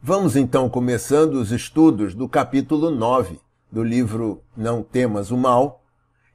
Vamos então começando os estudos do capítulo 9 do livro Não Temas o Mal,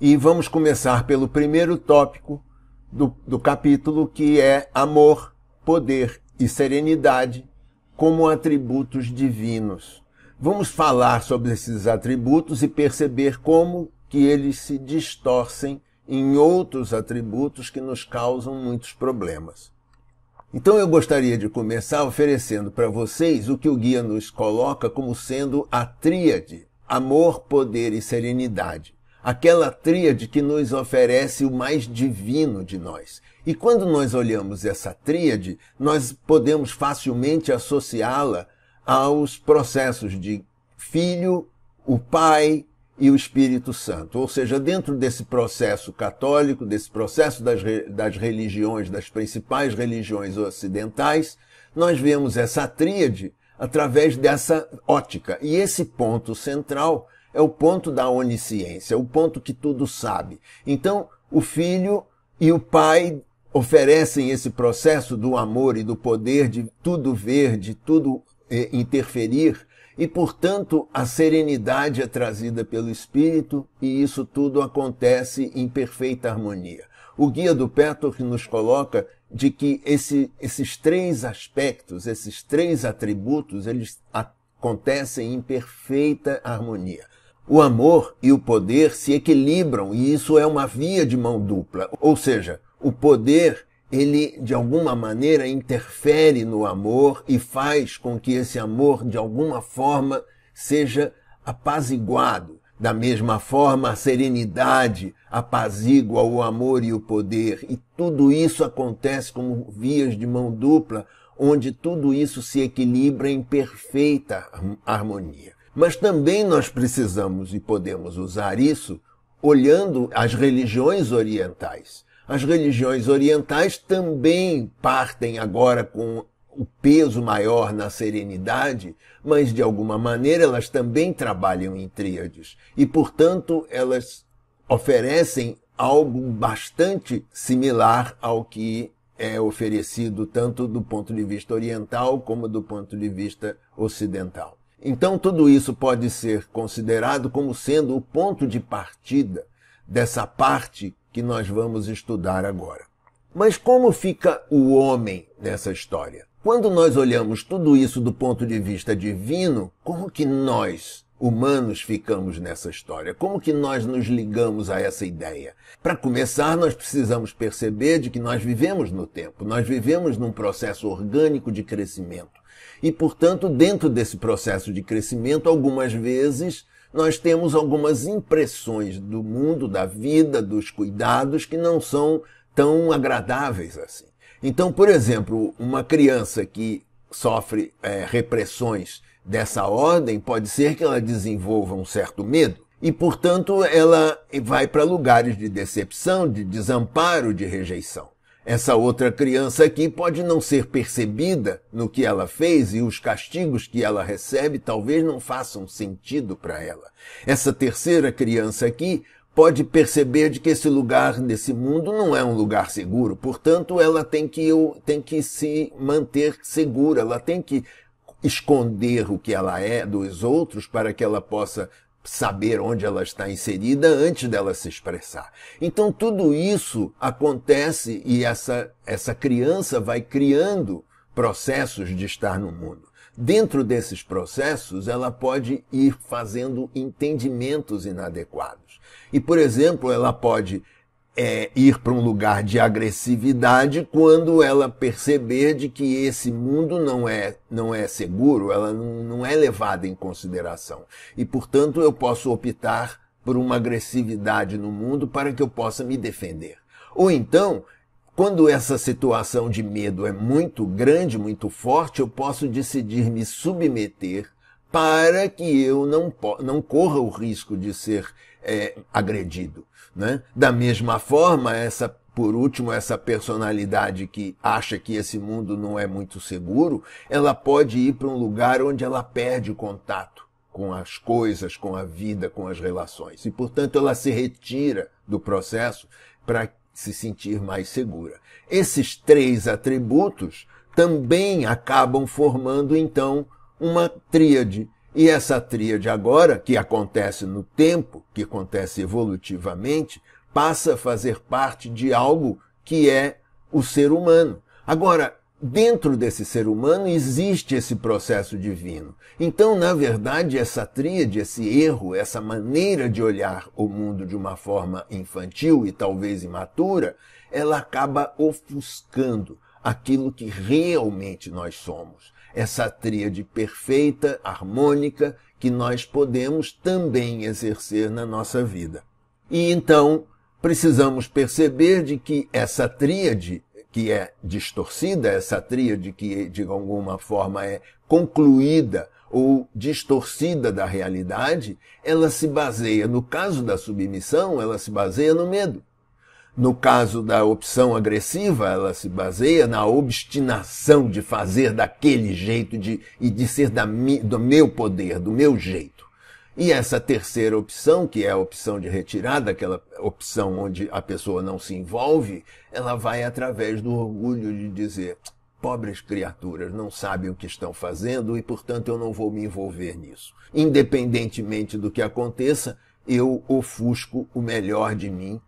e vamos começar pelo primeiro tópico do, do capítulo, que é amor, poder e serenidade como atributos divinos. Vamos falar sobre esses atributos e perceber como que eles se distorcem em outros atributos que nos causam muitos problemas. Então eu gostaria de começar oferecendo para vocês o que o guia nos coloca como sendo a tríade: amor, poder e serenidade. Aquela tríade que nos oferece o mais divino de nós. E quando nós olhamos essa tríade, nós podemos facilmente associá-la aos processos de filho, o pai e o Espírito Santo. Ou seja, dentro desse processo católico, desse processo das, das religiões, das principais religiões ocidentais, nós vemos essa tríade através dessa ótica. E esse ponto central é o ponto da onisciência, o ponto que tudo sabe. Então, o filho e o pai oferecem esse processo do amor e do poder de tudo ver, de tudo eh, interferir, e, portanto, a serenidade é trazida pelo espírito e isso tudo acontece em perfeita harmonia. O guia do Petor nos coloca de que esse, esses três aspectos, esses três atributos, eles acontecem em perfeita harmonia. O amor e o poder se equilibram e isso é uma via de mão dupla, ou seja, o poder ele de alguma maneira interfere no amor e faz com que esse amor de alguma forma seja apaziguado. Da mesma forma, a serenidade apazigua o amor e o poder, e tudo isso acontece como vias de mão dupla, onde tudo isso se equilibra em perfeita harmonia. Mas também nós precisamos e podemos usar isso olhando as religiões orientais as religiões orientais também partem agora com o peso maior na serenidade, mas de alguma maneira elas também trabalham em tríades e, portanto, elas oferecem algo bastante similar ao que é oferecido tanto do ponto de vista oriental como do ponto de vista ocidental. Então, tudo isso pode ser considerado como sendo o ponto de partida dessa parte que nós vamos estudar agora. Mas como fica o homem nessa história? Quando nós olhamos tudo isso do ponto de vista divino, como que nós, humanos, ficamos nessa história? Como que nós nos ligamos a essa ideia? Para começar, nós precisamos perceber de que nós vivemos no tempo, nós vivemos num processo orgânico de crescimento. E, portanto, dentro desse processo de crescimento, algumas vezes nós temos algumas impressões do mundo, da vida, dos cuidados que não são tão agradáveis assim. Então, por exemplo, uma criança que sofre é, repressões dessa ordem, pode ser que ela desenvolva um certo medo e, portanto, ela vai para lugares de decepção, de desamparo, de rejeição. Essa outra criança aqui pode não ser percebida no que ela fez e os castigos que ela recebe talvez não façam sentido para ela. Essa terceira criança aqui pode perceber de que esse lugar nesse mundo não é um lugar seguro, portanto ela tem que, tem que se manter segura, ela tem que esconder o que ela é dos outros para que ela possa saber onde ela está inserida antes dela se expressar. Então tudo isso acontece e essa, essa criança vai criando processos de estar no mundo. Dentro desses processos, ela pode ir fazendo entendimentos inadequados. E, por exemplo, ela pode é, ir para um lugar de agressividade quando ela perceber de que esse mundo não é, não é seguro, ela não, não é levada em consideração. E, portanto, eu posso optar por uma agressividade no mundo para que eu possa me defender. Ou então, quando essa situação de medo é muito grande, muito forte, eu posso decidir me submeter para que eu não, não corra o risco de ser é, agredido. Né? Da mesma forma, essa por último, essa personalidade que acha que esse mundo não é muito seguro, ela pode ir para um lugar onde ela perde o contato com as coisas, com a vida, com as relações. E, portanto, ela se retira do processo para se sentir mais segura. Esses três atributos também acabam formando, então, uma tríade. E essa tríade agora, que acontece no tempo, que acontece evolutivamente, passa a fazer parte de algo que é o ser humano. Agora, dentro desse ser humano existe esse processo divino. Então, na verdade, essa tríade, esse erro, essa maneira de olhar o mundo de uma forma infantil e talvez imatura, ela acaba ofuscando aquilo que realmente nós somos essa tríade perfeita, harmônica, que nós podemos também exercer na nossa vida. E então precisamos perceber de que essa tríade que é distorcida, essa tríade que de alguma forma é concluída ou distorcida da realidade, ela se baseia, no caso da submissão, ela se baseia no medo. No caso da opção agressiva, ela se baseia na obstinação de fazer daquele jeito de, e de ser da, do meu poder, do meu jeito. E essa terceira opção, que é a opção de retirada, aquela opção onde a pessoa não se envolve, ela vai através do orgulho de dizer: pobres criaturas não sabem o que estão fazendo e, portanto, eu não vou me envolver nisso. Independentemente do que aconteça, eu ofusco o melhor de mim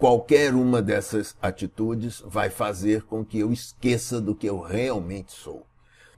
Qualquer uma dessas atitudes vai fazer com que eu esqueça do que eu realmente sou.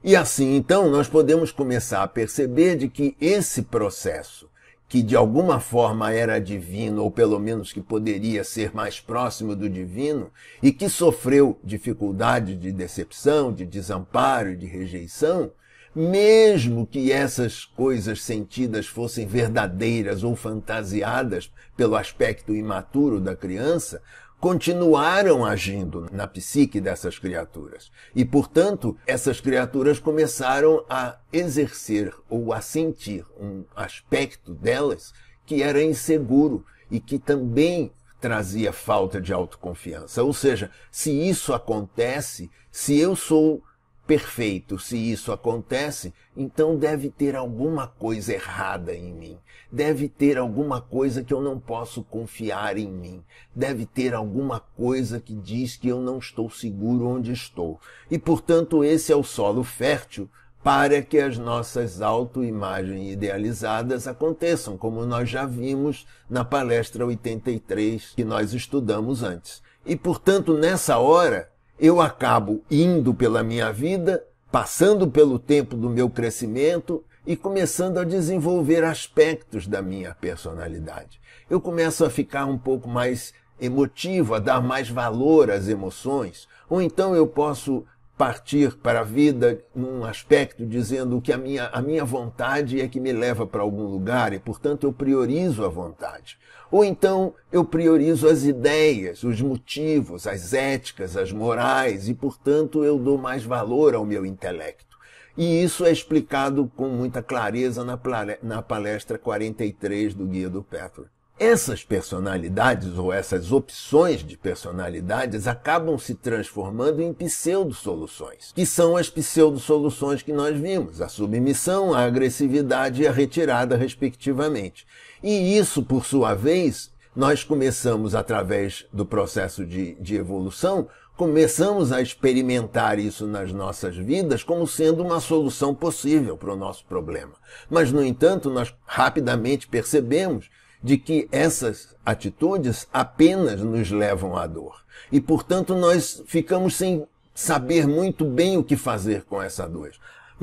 E assim, então, nós podemos começar a perceber de que esse processo, que de alguma forma era divino, ou pelo menos que poderia ser mais próximo do divino, e que sofreu dificuldade de decepção, de desamparo, de rejeição, mesmo que essas coisas sentidas fossem verdadeiras ou fantasiadas pelo aspecto imaturo da criança, continuaram agindo na psique dessas criaturas. E, portanto, essas criaturas começaram a exercer ou a sentir um aspecto delas que era inseguro e que também trazia falta de autoconfiança. Ou seja, se isso acontece, se eu sou Perfeito, se isso acontece, então deve ter alguma coisa errada em mim. Deve ter alguma coisa que eu não posso confiar em mim. Deve ter alguma coisa que diz que eu não estou seguro onde estou. E portanto, esse é o solo fértil para que as nossas autoimagens idealizadas aconteçam, como nós já vimos na palestra 83 que nós estudamos antes. E portanto, nessa hora, eu acabo indo pela minha vida, passando pelo tempo do meu crescimento e começando a desenvolver aspectos da minha personalidade. Eu começo a ficar um pouco mais emotivo, a dar mais valor às emoções, ou então eu posso partir para a vida num aspecto dizendo que a minha, a minha vontade é que me leva para algum lugar e, portanto, eu priorizo a vontade. Ou então eu priorizo as ideias, os motivos, as éticas, as morais e, portanto, eu dou mais valor ao meu intelecto. E isso é explicado com muita clareza na palestra 43 do Guia do Petro essas personalidades ou essas opções de personalidades acabam se transformando em pseudo-soluções, que são as pseudo-soluções que nós vimos, a submissão, a agressividade e a retirada, respectivamente. E isso, por sua vez, nós começamos, através do processo de, de evolução, começamos a experimentar isso nas nossas vidas como sendo uma solução possível para o nosso problema. Mas, no entanto, nós rapidamente percebemos de que essas atitudes apenas nos levam à dor. E, portanto, nós ficamos sem saber muito bem o que fazer com essa dor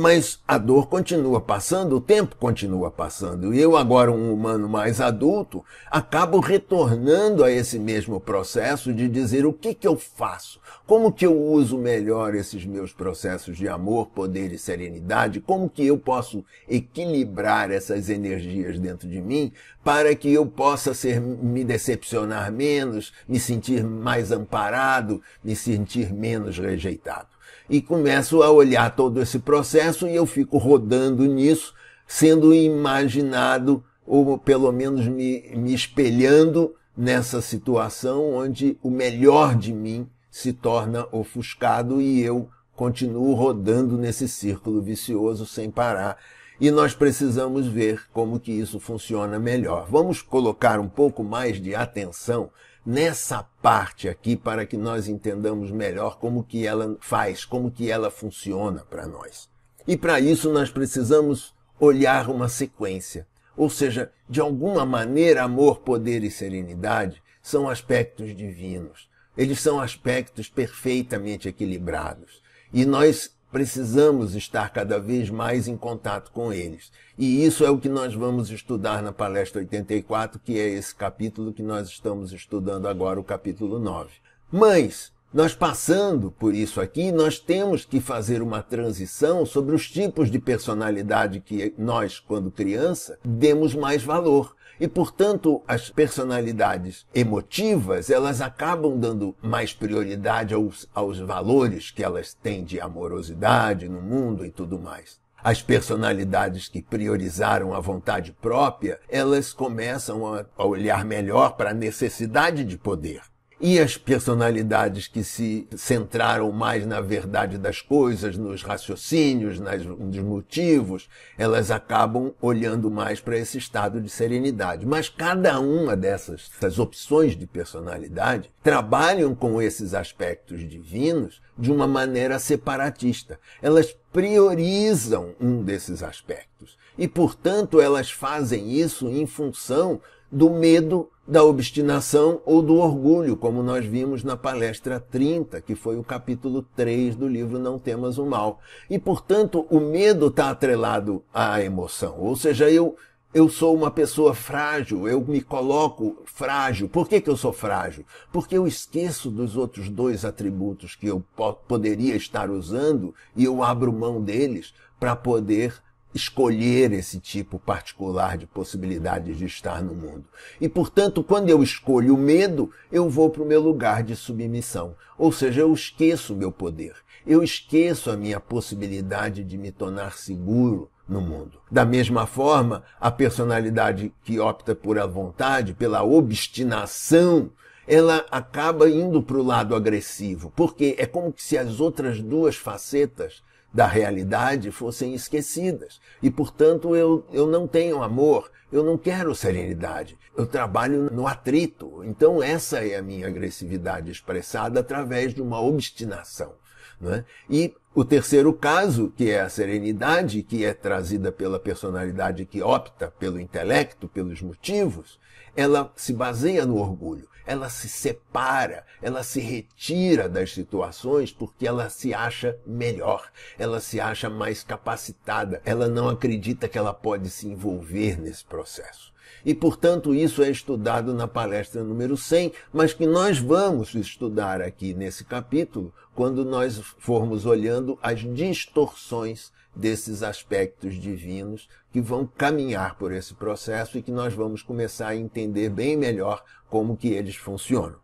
mas a dor continua passando, o tempo continua passando. E eu, agora um humano mais adulto, acabo retornando a esse mesmo processo de dizer o que, que eu faço, como que eu uso melhor esses meus processos de amor, poder e serenidade, como que eu posso equilibrar essas energias dentro de mim para que eu possa ser, me decepcionar menos, me sentir mais amparado, me sentir menos rejeitado e começo a olhar todo esse processo e eu fico rodando nisso, sendo imaginado ou pelo menos me, me espelhando nessa situação onde o melhor de mim se torna ofuscado e eu continuo rodando nesse círculo vicioso sem parar. E nós precisamos ver como que isso funciona melhor. Vamos colocar um pouco mais de atenção nessa parte aqui para que nós entendamos melhor como que ela faz, como que ela funciona para nós. E para isso nós precisamos olhar uma sequência. Ou seja, de alguma maneira, amor, poder e serenidade são aspectos divinos. Eles são aspectos perfeitamente equilibrados. E nós Precisamos estar cada vez mais em contato com eles. E isso é o que nós vamos estudar na palestra 84, que é esse capítulo que nós estamos estudando agora, o capítulo 9. Mães, nós passando por isso aqui, nós temos que fazer uma transição sobre os tipos de personalidade que nós, quando criança, demos mais valor. E, portanto, as personalidades emotivas, elas acabam dando mais prioridade aos, aos valores que elas têm de amorosidade no mundo e tudo mais. As personalidades que priorizaram a vontade própria, elas começam a, a olhar melhor para a necessidade de poder. E as personalidades que se centraram mais na verdade das coisas, nos raciocínios, nas, nos motivos, elas acabam olhando mais para esse estado de serenidade. Mas cada uma dessas, dessas opções de personalidade trabalham com esses aspectos divinos de uma maneira separatista. Elas priorizam um desses aspectos. E, portanto, elas fazem isso em função do medo, da obstinação ou do orgulho, como nós vimos na palestra 30, que foi o capítulo 3 do livro Não Temas o Mal. E, portanto, o medo está atrelado à emoção. Ou seja, eu, eu sou uma pessoa frágil, eu me coloco frágil. Por que, que eu sou frágil? Porque eu esqueço dos outros dois atributos que eu po poderia estar usando e eu abro mão deles para poder escolher esse tipo particular de possibilidades de estar no mundo. E, portanto, quando eu escolho o medo, eu vou para o meu lugar de submissão. Ou seja, eu esqueço o meu poder. Eu esqueço a minha possibilidade de me tornar seguro no mundo. Da mesma forma, a personalidade que opta por a vontade, pela obstinação, ela acaba indo para o lado agressivo, porque é como se as outras duas facetas da realidade fossem esquecidas. E, portanto, eu, eu não tenho amor, eu não quero serenidade, eu trabalho no atrito. Então, essa é a minha agressividade expressada através de uma obstinação. Né? E o terceiro caso, que é a serenidade, que é trazida pela personalidade que opta pelo intelecto, pelos motivos, ela se baseia no orgulho, ela se separa, ela se retira das situações porque ela se acha melhor, ela se acha mais capacitada, ela não acredita que ela pode se envolver nesse processo. E, portanto, isso é estudado na palestra número 100, mas que nós vamos estudar aqui nesse capítulo quando nós formos olhando as distorções desses aspectos divinos que vão caminhar por esse processo e que nós vamos começar a entender bem melhor como que eles funcionam.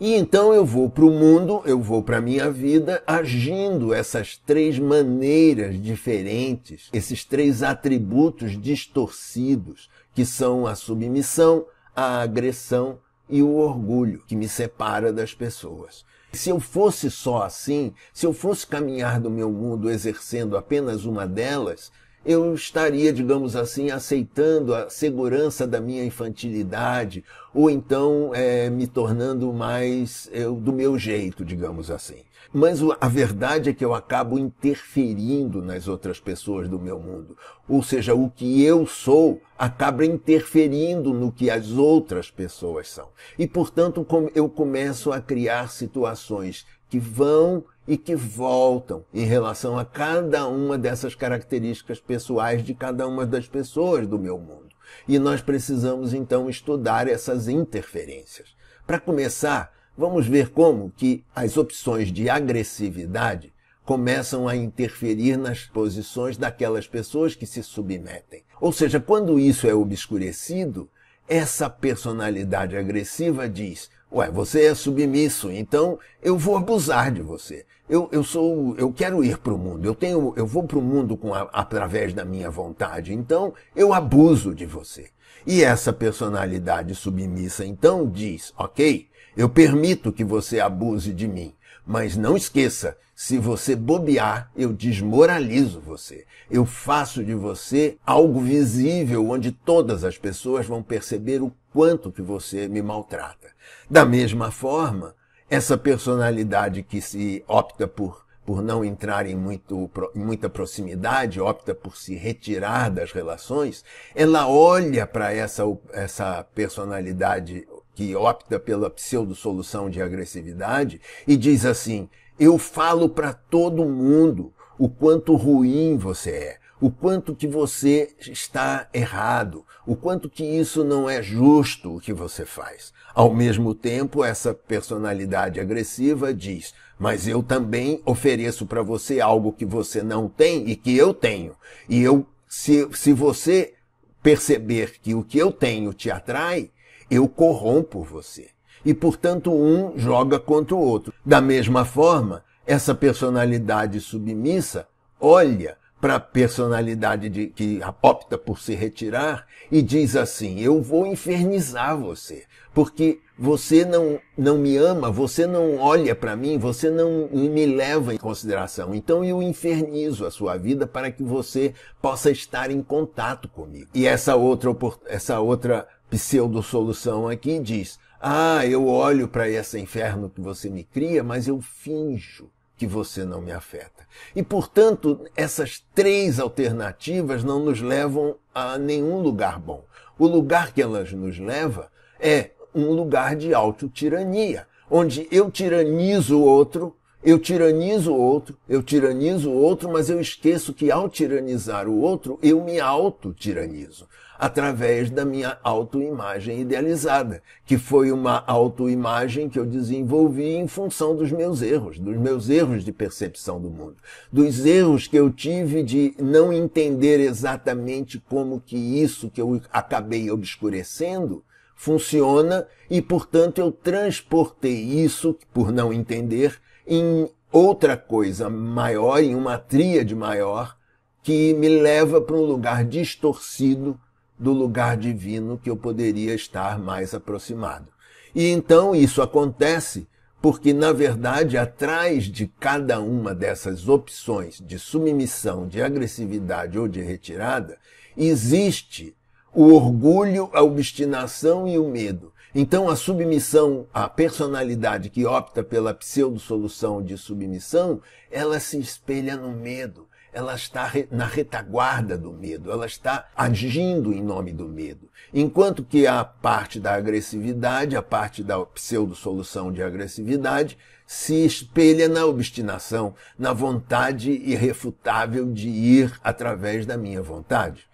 E então eu vou para o mundo, eu vou para a minha vida, agindo essas três maneiras diferentes, esses três atributos distorcidos, que são a submissão, a agressão e o orgulho, que me separa das pessoas. Se eu fosse só assim, se eu fosse caminhar do meu mundo exercendo apenas uma delas, eu estaria, digamos assim, aceitando a segurança da minha infantilidade, ou então é, me tornando mais eu, é, do meu jeito, digamos assim. Mas a verdade é que eu acabo interferindo nas outras pessoas do meu mundo. Ou seja, o que eu sou acaba interferindo no que as outras pessoas são. E, portanto, eu começo a criar situações que vão e que voltam em relação a cada uma dessas características pessoais de cada uma das pessoas do meu mundo. E nós precisamos então estudar essas interferências. Para começar, vamos ver como que as opções de agressividade começam a interferir nas posições daquelas pessoas que se submetem. Ou seja, quando isso é obscurecido, essa personalidade agressiva diz: Ué, você é submisso, então eu vou abusar de você. Eu, eu sou, eu quero ir para o mundo. Eu tenho, eu vou para o mundo com a, através da minha vontade. Então eu abuso de você. E essa personalidade submissa então diz, ok, eu permito que você abuse de mim, mas não esqueça, se você bobear, eu desmoralizo você. Eu faço de você algo visível onde todas as pessoas vão perceber o quanto que você me maltrata. Da mesma forma, essa personalidade que se opta por, por não entrar em, muito, em muita proximidade, opta por se retirar das relações, ela olha para essa, essa personalidade que opta pela pseudo-solução de agressividade e diz assim: eu falo para todo mundo o quanto ruim você é o quanto que você está errado, o quanto que isso não é justo o que você faz. Ao mesmo tempo, essa personalidade agressiva diz: "Mas eu também ofereço para você algo que você não tem e que eu tenho. E eu se, se você perceber que o que eu tenho te atrai, eu corrompo você." E portanto, um joga contra o outro. Da mesma forma, essa personalidade submissa olha para a personalidade de, que opta por se retirar e diz assim: Eu vou infernizar você, porque você não, não me ama, você não olha para mim, você não me leva em consideração. Então eu infernizo a sua vida para que você possa estar em contato comigo. E essa outra, essa outra pseudo-solução aqui diz: Ah, eu olho para esse inferno que você me cria, mas eu finjo que você não me afeta. E, portanto, essas três alternativas não nos levam a nenhum lugar bom. O lugar que elas nos levam é um lugar de autotirania, onde eu tiranizo o outro, eu tiranizo o outro, eu tiranizo o outro, mas eu esqueço que ao tiranizar o outro, eu me autotiranizo através da minha autoimagem idealizada, que foi uma autoimagem que eu desenvolvi em função dos meus erros, dos meus erros de percepção do mundo, dos erros que eu tive de não entender exatamente como que isso que eu acabei obscurecendo funciona e, portanto, eu transportei isso, por não entender, em outra coisa maior, em uma tríade maior, que me leva para um lugar distorcido do lugar divino que eu poderia estar mais aproximado. E então isso acontece porque, na verdade, atrás de cada uma dessas opções de submissão, de agressividade ou de retirada, existe o orgulho, a obstinação e o medo. Então, a submissão, a personalidade que opta pela pseudo-solução de submissão, ela se espelha no medo ela está na retaguarda do medo, ela está agindo em nome do medo. Enquanto que a parte da agressividade, a parte da pseudo-solução de agressividade, se espelha na obstinação, na vontade irrefutável de ir através da minha vontade.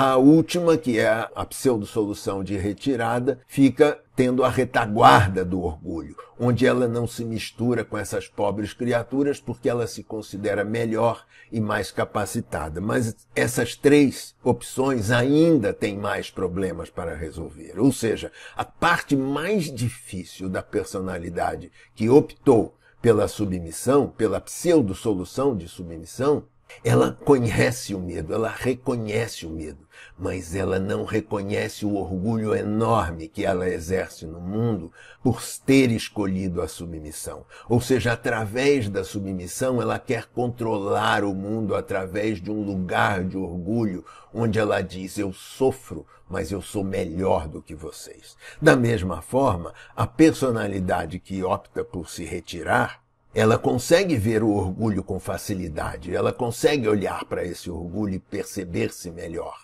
A última, que é a pseudo-solução de retirada, fica tendo a retaguarda do orgulho, onde ela não se mistura com essas pobres criaturas porque ela se considera melhor e mais capacitada. Mas essas três opções ainda têm mais problemas para resolver. Ou seja, a parte mais difícil da personalidade que optou pela submissão, pela pseudo-solução de submissão, ela conhece o medo, ela reconhece o medo, mas ela não reconhece o orgulho enorme que ela exerce no mundo por ter escolhido a submissão. Ou seja, através da submissão, ela quer controlar o mundo através de um lugar de orgulho, onde ela diz: Eu sofro, mas eu sou melhor do que vocês. Da mesma forma, a personalidade que opta por se retirar ela consegue ver o orgulho com facilidade, ela consegue olhar para esse orgulho e perceber-se melhor,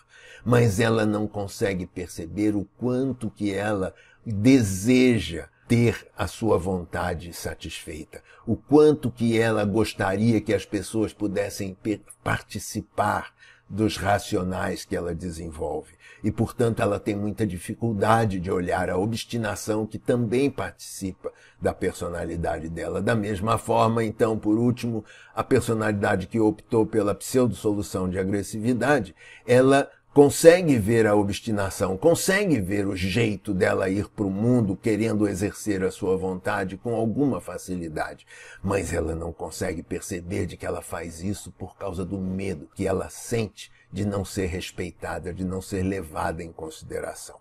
mas ela não consegue perceber o quanto que ela deseja ter a sua vontade satisfeita, o quanto que ela gostaria que as pessoas pudessem participar dos racionais que ela desenvolve. E, portanto, ela tem muita dificuldade de olhar a obstinação que também participa da personalidade dela. Da mesma forma, então, por último, a personalidade que optou pela pseudo-solução de agressividade, ela consegue ver a obstinação, consegue ver o jeito dela ir para o mundo querendo exercer a sua vontade com alguma facilidade, mas ela não consegue perceber de que ela faz isso por causa do medo que ela sente de não ser respeitada, de não ser levada em consideração.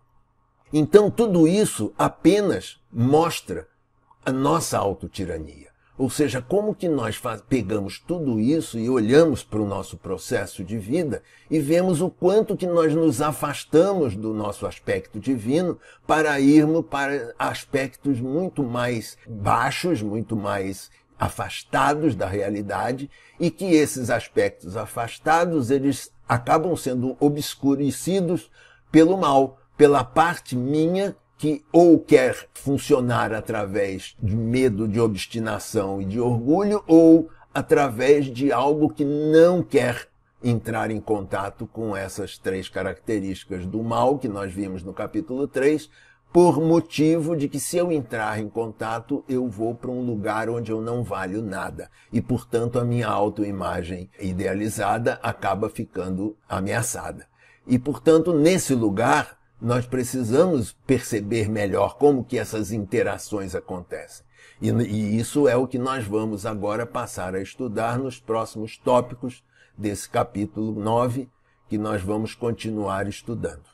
Então tudo isso apenas mostra a nossa autotirania. Ou seja, como que nós faz, pegamos tudo isso e olhamos para o nosso processo de vida e vemos o quanto que nós nos afastamos do nosso aspecto divino para irmos para aspectos muito mais baixos, muito mais afastados da realidade e que esses aspectos afastados eles acabam sendo obscurecidos pelo mal, pela parte minha que ou quer funcionar através de medo, de obstinação e de orgulho, ou através de algo que não quer entrar em contato com essas três características do mal que nós vimos no capítulo 3, por motivo de que se eu entrar em contato, eu vou para um lugar onde eu não valho nada e, portanto, a minha autoimagem idealizada acaba ficando ameaçada. E, portanto, nesse lugar, nós precisamos perceber melhor como que essas interações acontecem. E, e isso é o que nós vamos agora passar a estudar nos próximos tópicos desse capítulo 9, que nós vamos continuar estudando.